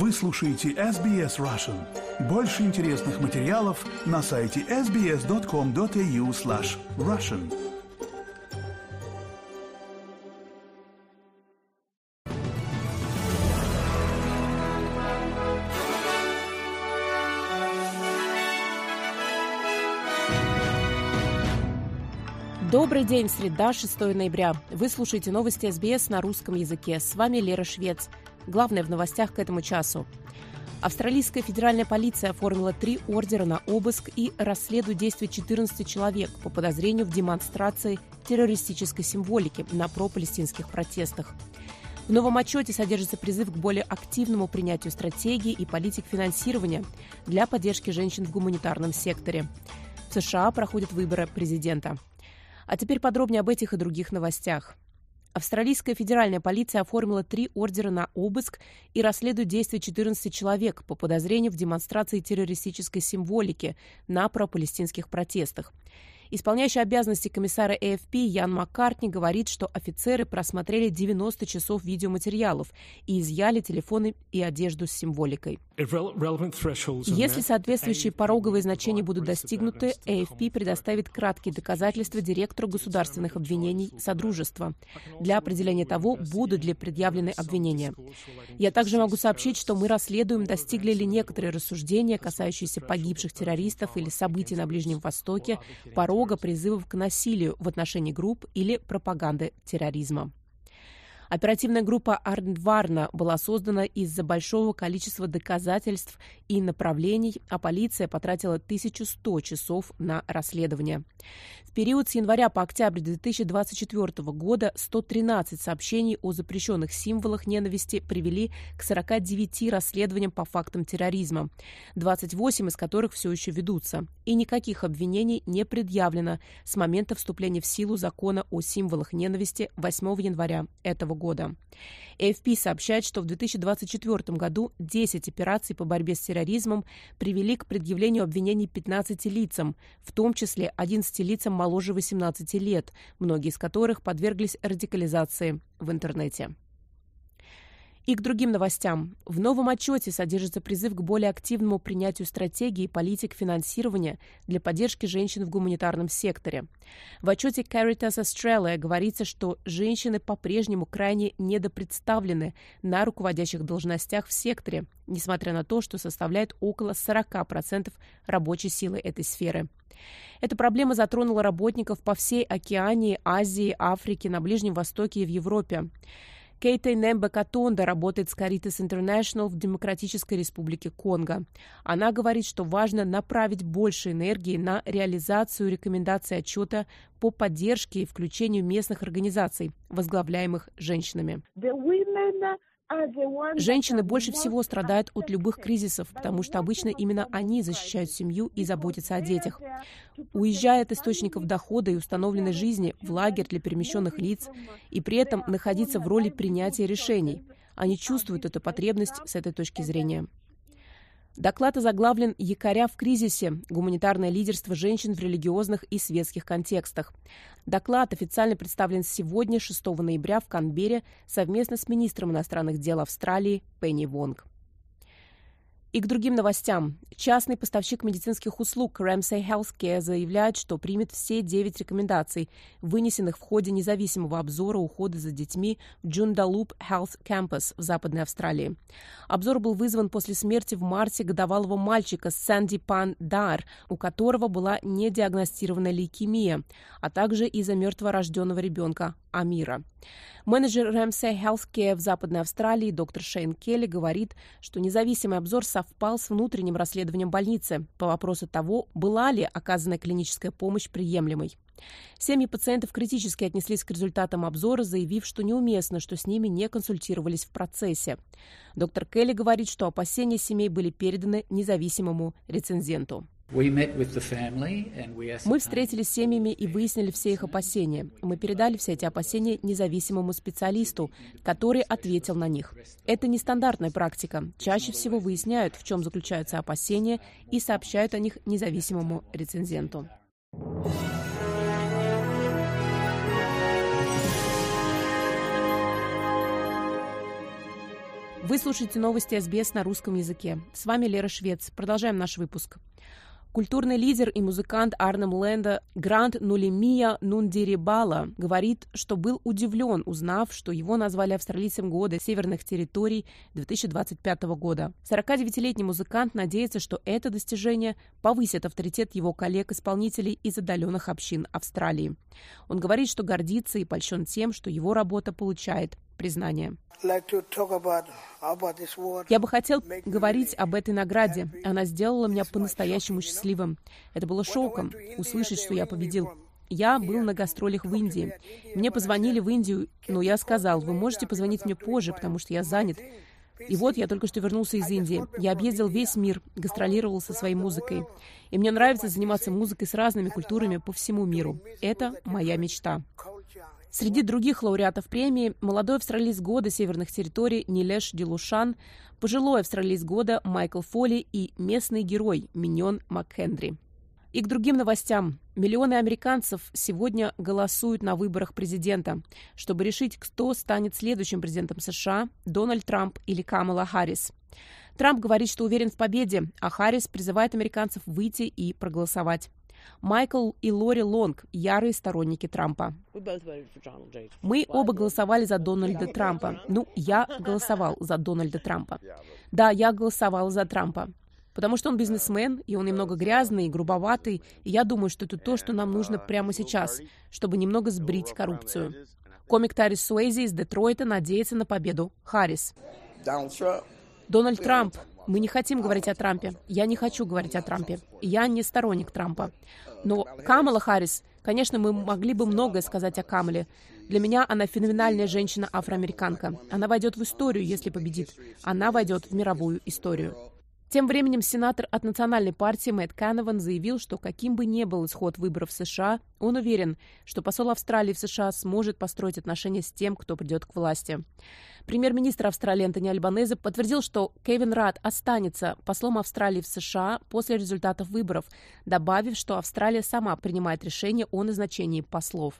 Вы слушаете SBS Russian. Больше интересных материалов на сайте sbs.com.au slash russian. Добрый день, среда, 6 ноября. Вы слушаете новости СБС на русском языке. С вами Лера Швец. Главное в новостях к этому часу. Австралийская федеральная полиция оформила три ордера на обыск и расследует действия 14 человек по подозрению в демонстрации террористической символики на пропалестинских протестах. В новом отчете содержится призыв к более активному принятию стратегии и политик финансирования для поддержки женщин в гуманитарном секторе. В США проходят выборы президента. А теперь подробнее об этих и других новостях. Австралийская федеральная полиция оформила три ордера на обыск и расследует действия 14 человек по подозрению в демонстрации террористической символики на пропалестинских протестах. Исполняющий обязанности комиссара AFP Ян Маккартни говорит, что офицеры просмотрели 90 часов видеоматериалов и изъяли телефоны и одежду с символикой. Если соответствующие пороговые значения будут достигнуты, AFP предоставит краткие доказательства директору государственных обвинений Содружества для определения того, будут ли предъявлены обвинения. Я также могу сообщить, что мы расследуем, достигли ли некоторые рассуждения, касающиеся погибших террористов или событий на Ближнем Востоке, порог диалога призывов к насилию в отношении групп или пропаганды терроризма. Оперативная группа Арндварна была создана из-за большого количества доказательств и направлений, а полиция потратила 1100 часов на расследование. В период с января по октябрь 2024 года 113 сообщений о запрещенных символах ненависти привели к 49 расследованиям по фактам терроризма, 28 из которых все еще ведутся. И никаких обвинений не предъявлено с момента вступления в силу закона о символах ненависти 8 января этого года года. AFP сообщает, что в 2024 году 10 операций по борьбе с терроризмом привели к предъявлению обвинений 15 лицам, в том числе 11 лицам моложе 18 лет, многие из которых подверглись радикализации в интернете. И к другим новостям. В новом отчете содержится призыв к более активному принятию стратегии и политик финансирования для поддержки женщин в гуманитарном секторе. В отчете Caritas Australia говорится, что женщины по-прежнему крайне недопредставлены на руководящих должностях в секторе, несмотря на то, что составляет около 40% рабочей силы этой сферы. Эта проблема затронула работников по всей Океании, Азии, Африке, на Ближнем Востоке и в Европе. Кейта Нембе Катонда работает с Caritas International в Демократической Республике Конго. Она говорит, что важно направить больше энергии на реализацию рекомендаций отчета по поддержке и включению местных организаций, возглавляемых женщинами. Женщины больше всего страдают от любых кризисов, потому что обычно именно они защищают семью и заботятся о детях. Уезжая от источников дохода и установленной жизни в лагерь для перемещенных лиц, и при этом находиться в роли принятия решений, они чувствуют эту потребность с этой точки зрения. Доклад озаглавлен «Якоря в кризисе. Гуманитарное лидерство женщин в религиозных и светских контекстах». Доклад официально представлен сегодня, 6 ноября, в Канберре совместно с министром иностранных дел Австралии Пенни Вонг. И к другим новостям. Частный поставщик медицинских услуг Ramsay Healthcare заявляет, что примет все девять рекомендаций, вынесенных в ходе независимого обзора ухода за детьми в Джундалуп Health Campus в Западной Австралии. Обзор был вызван после смерти в марте годовалого мальчика Сэнди Пан Дар, у которого была недиагностирована лейкемия, а также из-за мертворожденного ребенка Амира. Менеджер RMC Хелске в Западной Австралии доктор Шейн Келли говорит, что независимый обзор совпал с внутренним расследованием больницы по вопросу того, была ли оказанная клиническая помощь приемлемой. Семьи пациентов критически отнеслись к результатам обзора, заявив, что неуместно, что с ними не консультировались в процессе. Доктор Келли говорит, что опасения семей были переданы независимому рецензенту. Мы встретились с семьями и выяснили все их опасения. Мы передали все эти опасения независимому специалисту, который ответил на них. Это нестандартная практика. Чаще всего выясняют, в чем заключаются опасения, и сообщают о них независимому рецензенту. Вы слушаете новости СБС на русском языке. С вами Лера Швец. Продолжаем наш выпуск. Культурный лидер и музыкант Арнем Ленда Гранд Нулемия Нундирибала говорит, что был удивлен, узнав, что его назвали австралийцем года северных территорий 2025 года. 49-летний музыкант надеется, что это достижение повысит авторитет его коллег-исполнителей из отдаленных общин Австралии. Он говорит, что гордится и польщен тем, что его работа получает признания. Я бы хотел говорить об этой награде. Она сделала меня по-настоящему счастливым. Это было шоком услышать, что я победил. Я был на гастролях в Индии. Мне позвонили в Индию, но я сказал, вы можете позвонить мне позже, потому что я занят. И вот я только что вернулся из Индии. Я объездил весь мир, гастролировал со своей музыкой. И мне нравится заниматься музыкой с разными культурами по всему миру. Это моя мечта. Среди других лауреатов премии – молодой австралиец года северных территорий Нилеш Дилушан, пожилой австралиец года Майкл Фоли и местный герой Миньон МакХендри. И к другим новостям. Миллионы американцев сегодня голосуют на выборах президента, чтобы решить, кто станет следующим президентом США – Дональд Трамп или Камала Харрис. Трамп говорит, что уверен в победе, а Харрис призывает американцев выйти и проголосовать. Майкл и Лори Лонг – ярые сторонники Трампа. Мы оба голосовали за Дональда Трампа. Ну, я голосовал за Дональда Трампа. Да, я голосовал за Трампа. Потому что он бизнесмен, и он немного грязный, и грубоватый, и я думаю, что это то, что нам нужно прямо сейчас, чтобы немного сбрить коррупцию. Комик Тарис Суэзи из Детройта надеется на победу Харрис. Дональд Трамп мы не хотим говорить о Трампе. Я не хочу говорить о Трампе. Я не сторонник Трампа. Но Камала Харрис, конечно, мы могли бы многое сказать о Камале. Для меня она феноменальная женщина-афроамериканка. Она войдет в историю, если победит. Она войдет в мировую историю. Тем временем сенатор от Национальной партии Мэтт Канован заявил, что каким бы ни был исход выборов в США, он уверен, что посол Австралии в США сможет построить отношения с тем, кто придет к власти. Премьер-министр Австралии Антони Альбанезе подтвердил, что Кевин Рад останется послом Австралии в США после результатов выборов, добавив, что Австралия сама принимает решение о назначении послов.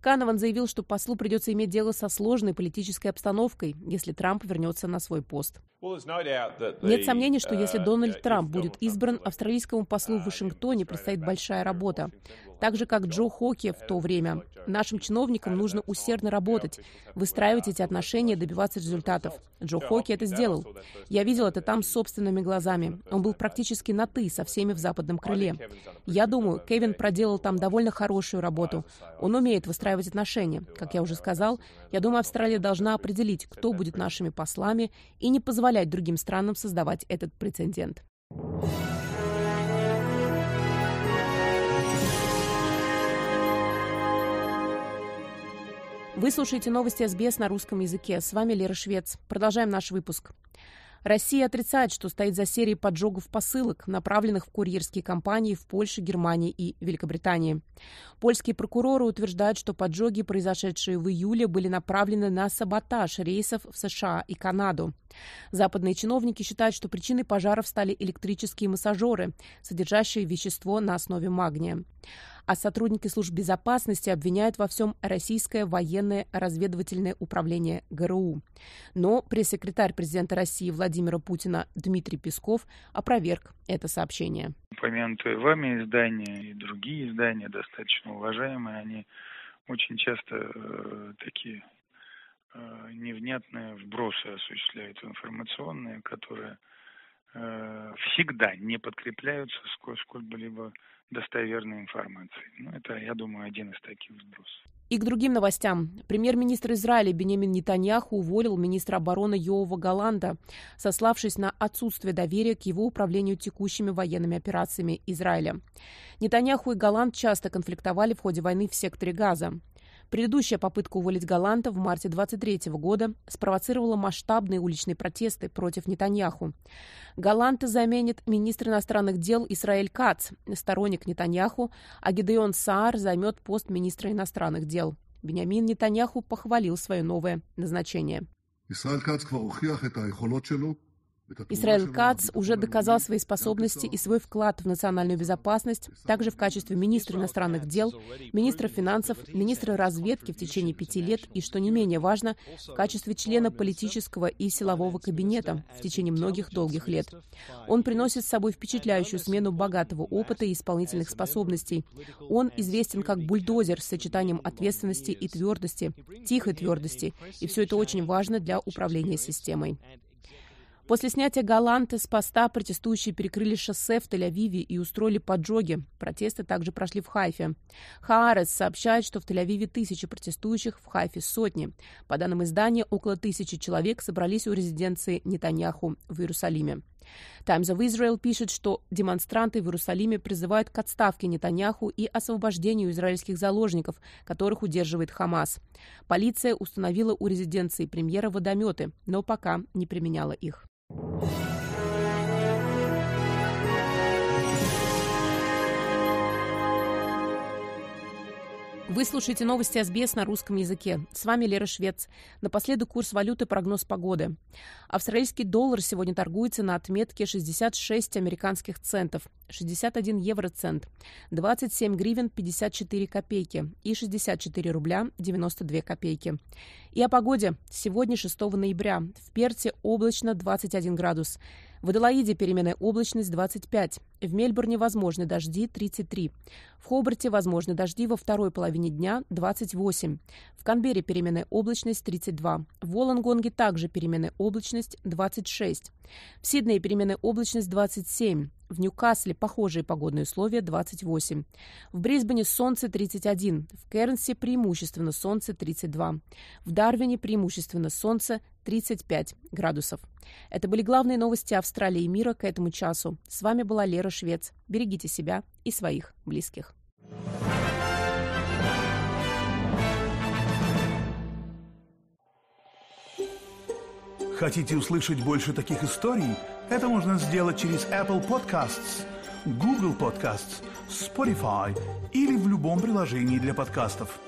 Канован заявил, что послу придется иметь дело со сложной политической обстановкой, если Трамп вернется на свой пост. Нет сомнений, что если uh, Дональд uh, Трамп будет избран, uh, австралийскому послу в Вашингтоне предстоит большая работа так же, как Джо Хоки в то время. Нашим чиновникам нужно усердно работать, выстраивать эти отношения, добиваться результатов. Джо Хоки это сделал. Я видел это там собственными глазами. Он был практически на «ты» со всеми в западном крыле. Я думаю, Кевин проделал там довольно хорошую работу. Он умеет выстраивать отношения. Как я уже сказал, я думаю, Австралия должна определить, кто будет нашими послами, и не позволять другим странам создавать этот прецедент. Thank you Вы слушаете новости СБС на русском языке. С вами Лера Швец. Продолжаем наш выпуск. Россия отрицает, что стоит за серией поджогов посылок, направленных в курьерские компании в Польше, Германии и Великобритании. Польские прокуроры утверждают, что поджоги, произошедшие в июле, были направлены на саботаж рейсов в США и Канаду. Западные чиновники считают, что причиной пожаров стали электрические массажеры, содержащие вещество на основе магния а сотрудники служб безопасности обвиняют во всем Российское военное разведывательное управление ГРУ. Но пресс-секретарь президента России Владимира Путина Дмитрий Песков опроверг это сообщение. Упомянутые вами издания и другие издания, достаточно уважаемые, они очень часто э, такие э, невнятные вбросы осуществляют информационные, которые э, всегда не подкрепляются сколь-либо достоверной информации. Ну, это, я думаю, один из таких сбросов. И к другим новостям. Премьер-министр Израиля Бенемин Нетаньяху уволил министра обороны Йоова Галанда, сославшись на отсутствие доверия к его управлению текущими военными операциями Израиля. Нетаньяху и Галанд часто конфликтовали в ходе войны в секторе Газа. Предыдущая попытка уволить Галанта в марте 23 года спровоцировала масштабные уличные протесты против Нетаньяху. Галанта заменит министр иностранных дел Исраэль Кац, сторонник Нетаньяху, а Гидеон Саар займет пост министра иностранных дел. Бениамин Нетаньяху похвалил свое новое назначение. Исраэль Кац Исраил Кац уже доказал свои способности и свой вклад в национальную безопасность, также в качестве министра иностранных дел, министра финансов, министра разведки в течение пяти лет и, что не менее важно, в качестве члена политического и силового кабинета в течение многих долгих лет. Он приносит с собой впечатляющую смену богатого опыта и исполнительных способностей. Он известен как бульдозер с сочетанием ответственности и твердости, тихой твердости, и все это очень важно для управления системой. После снятия Галанты с поста протестующие перекрыли шоссе в Тель-Авиве и устроили поджоги. Протесты также прошли в Хайфе. Хаарес сообщает, что в Тель-Авиве тысячи протестующих, в Хайфе сотни. По данным издания, около тысячи человек собрались у резиденции Нетаньяху в Иерусалиме. Times of Israel пишет, что демонстранты в Иерусалиме призывают к отставке Нетаньяху и освобождению израильских заложников, которых удерживает Хамас. Полиция установила у резиденции премьера водометы, но пока не применяла их. you Вы слушаете новости СБС на русском языке. С вами Лера Швец. Напоследок курс валюты прогноз погоды. Австралийский доллар сегодня торгуется на отметке 66 американских центов, 61 евроцент, 27 гривен 54 копейки и 64 рубля 92 копейки. И о погоде. Сегодня, 6 ноября, в Перте облачно 21 градус. В Аделаиде переменная облачность 25, в Мельбурне возможны дожди 33. В Хобарте возможны дожди во второй половине дня 28. В Канберре переменная облачность 32. В Волонгонге также переменная облачность 26. В Сиднее переменная облачность 27. В Ньюкасле похожие погодные условия 28. В Брисбене солнце 31. В Кернсе преимущественно солнце 32. В Дарвине преимущественно солнце 35 градусов. Это были главные новости Австралии и мира к этому часу. С вами была Лера Лаура Швец. Берегите себя и своих близких. Хотите услышать больше таких историй? Это можно сделать через Apple Podcasts, Google Podcasts, Spotify или в любом приложении для подкастов.